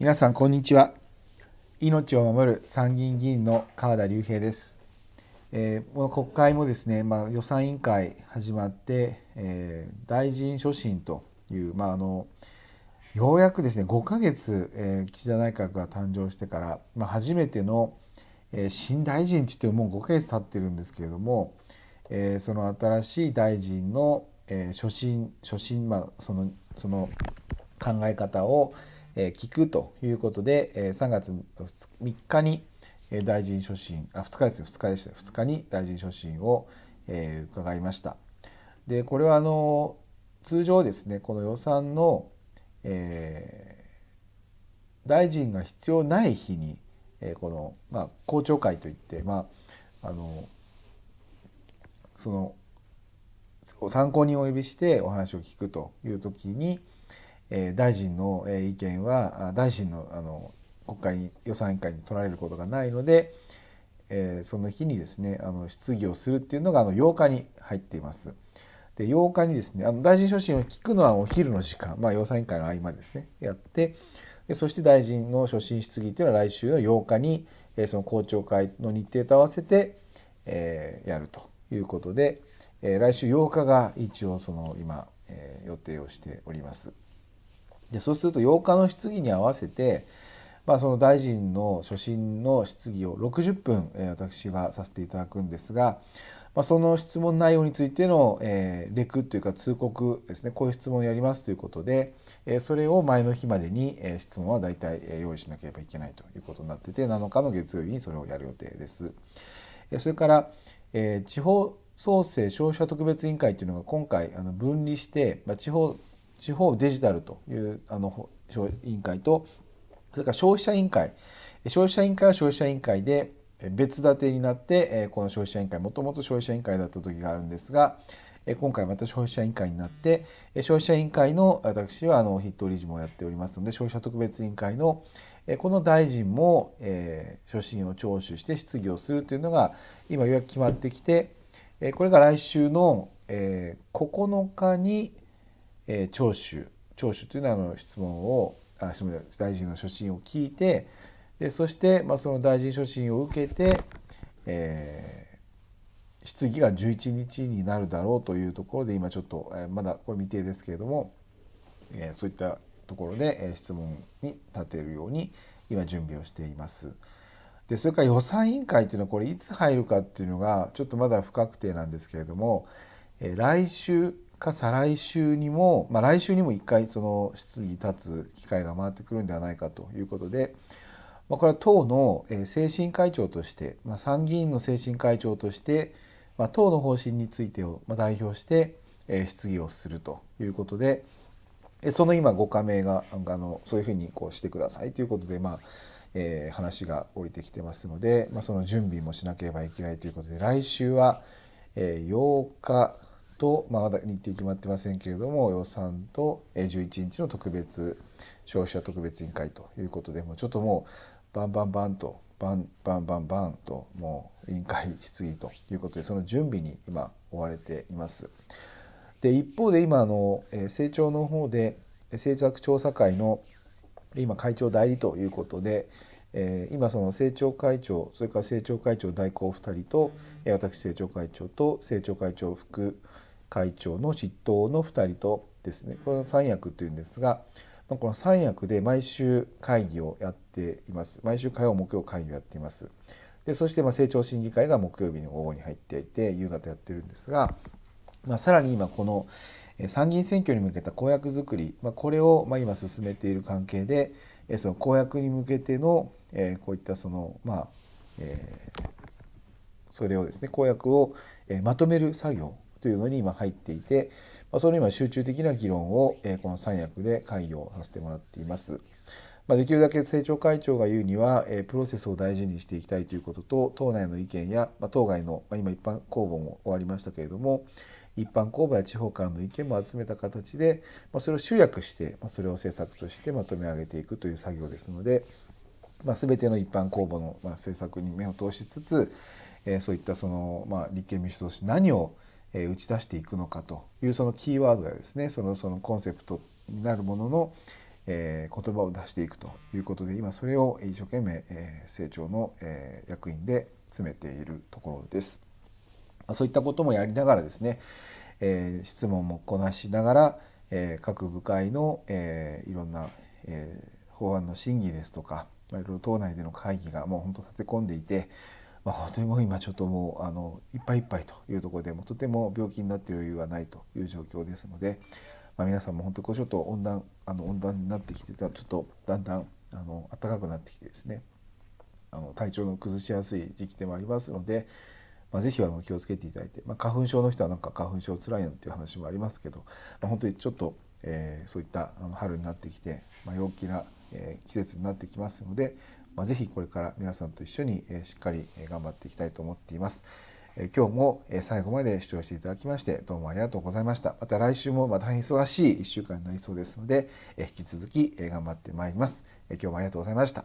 皆さんこんにちは命を守る参議院議員の川田隆平です、えー、この国会もですね、まあ、予算委員会始まって、えー、大臣所信という、まあ、あのようやくですね5ヶ月、えー、岸田内閣が誕生してから、まあ、初めての、えー、新大臣って言ってももう5ヶ月経ってるんですけれども、えー、その新しい大臣の、えー、所信所信、まあ、そのその考え方を、え聞くということで、え3月3日に大臣所信あ2日ですよ2日でした2日に大臣所信を、え伺いました。でこれはあの通常ですねこの予算の、えー、大臣が必要ない日に、えこの、まあ、公聴会といって、まあ、あのその参考人をお呼びしてお話を聞くという時に、えー、大臣の意見は大臣のあの国会に予算委員会に取られることがないので、えー、その日にですねあの質疑をするっていうのがあの8日に入っています。で8日にですねあの大臣所信を聞くのはお昼の時間、まあ、予算委員会の合間ですねやってでそして大臣の所信質疑というのは来週の8日に、えー、その公聴会の日程と合わせて、えー、やるということで、えー、来週8日が一応その今、えー、予定をしております。でそうすると8日の質疑に合わせて、まあ、その大臣の所信の質疑を60分、えー、私はさせていただくんですが、まあ、その質問内容についての、えー、レクというか通告ですねこういう質問をやりますということで、えー、それを前の日までに、えー、質問は大体、え用意しなければいけないということになってて7日の月曜日にそれをやる予定です。えー、それから、えー、地方創生消費者特別委員会というのが今回あの分離して、まあ、地方地方デジタルというあの委員会とそれから消費者委員会消費者委員会は消費者委員会で別立てになってこの消費者委員会もともと消費者委員会だった時があるんですが今回また消費者委員会になって消費者委員会の私はあの筆頭理事もやっておりますので消費者特別委員会のこの大臣も、え所信を聴取して質疑をするというのが今予約決まってきてこれが来週の、え9日にえー、聴取聴取というのはあの質問をあ質問大臣の所信を聞いてでそして、まあ、その大臣所信を受けて、えー、質疑が11日になるだろうというところで今ちょっと、えー、まだこれ未定ですけれども、えー、そういったところで、えー、質問に立てるように今準備をしています。でそれから予算委員会というのはこれいつ入るかっていうのがちょっとまだ不確定なんですけれども、えー、来週か再来週にも、まあ、来週にも一回その質疑立つ機会が回ってくるんではないかということで、まあ、これは党の精神会長として、まあ、参議院の精神会長として、まあ、党の方針についてを代表して質疑をするということでその今ご加盟があのそういうふうにこうしてくださいということで、まあえー、話が降りてきてますので、まあ、その準備もしなければいけないということで来週は、え8日と、まあ、まだ日程決まってませんけれども予算と11日の特別消費者特別委員会ということでもうちょっともうバンバンバンとバンバンバンバンともう委員会質疑ということでその準備に今追われています。で一方で今あの成長の方で政策調査会の今会長代理ということで、え今その政調会長それから政調会長代行2人と私政調会長と政調会長副会長の執刀の2人とですねこの三役というんですが、まあ、この三役で毎週会議をやっています毎週火曜木曜会議をやっていますでそしてまあ成長審議会が木曜日の午後に入っていて夕方やってるんですが、まあ、さらに今この参議院選挙に向けた公約づくり、まあ、これをまあ今進めている関係でその公約に向けてのこういったそのまあ、えー、それをですね公約をまとめる作業というのに今入っていて、まあ、その今集中的な議論を、えこの三役で会議をさせてもらっています。まあ、できるだけ政調会長が言うには、えプロセスを大事にしていきたいということと党内の意見や、ま党外の、ま今一般公募も終わりましたけれども一般公募や地方からの意見も集めた形で、まそれを集約して、まそれを政策としてまとめ上げていくという作業ですので、まあ、全ての一般公募の、ま政策に目を通しつつ、えそういったその、ま立憲民主党として何を、え打ち出していくのかというそのキーワードやですねそのそのコンセプトになるものの、え言葉を出していくということで今それを一生懸命、え成長の、え役員で詰めているところです。そういったこともやりながらですね、え質問もこなしながら、え各部会の、えいろんな、え法案の審議ですとかいろいろ党内での会議がもう本当立て込んでいてまあ、本当にもう今ちょっともうあのいっぱいいっぱいというところでもとても病気になっている余裕はないという状況ですので、まあ、皆さんも本当こうちょっと温暖あの温暖になってきてたちょっとだんだんあの暖かくなってきてですねあの体調の崩しやすい時期でもありますので、まあ、ぜひは気をつけていただいて、まあ、花粉症の人はなんか花粉症つらいなんていう話もありますけど、まあ、本当にちょっと、えー、そういった春になってきて、まあ、陽気な、えー、季節になってきますので、まあ、ぜひこれから皆さんと一緒にしっかり頑張っていきたいと思っています。今日も最後まで視聴していただきましてどうもありがとうございました。また来週も大変忙しい1週間になりそうですので引き続き頑張ってまいります。今日もありがとうございました。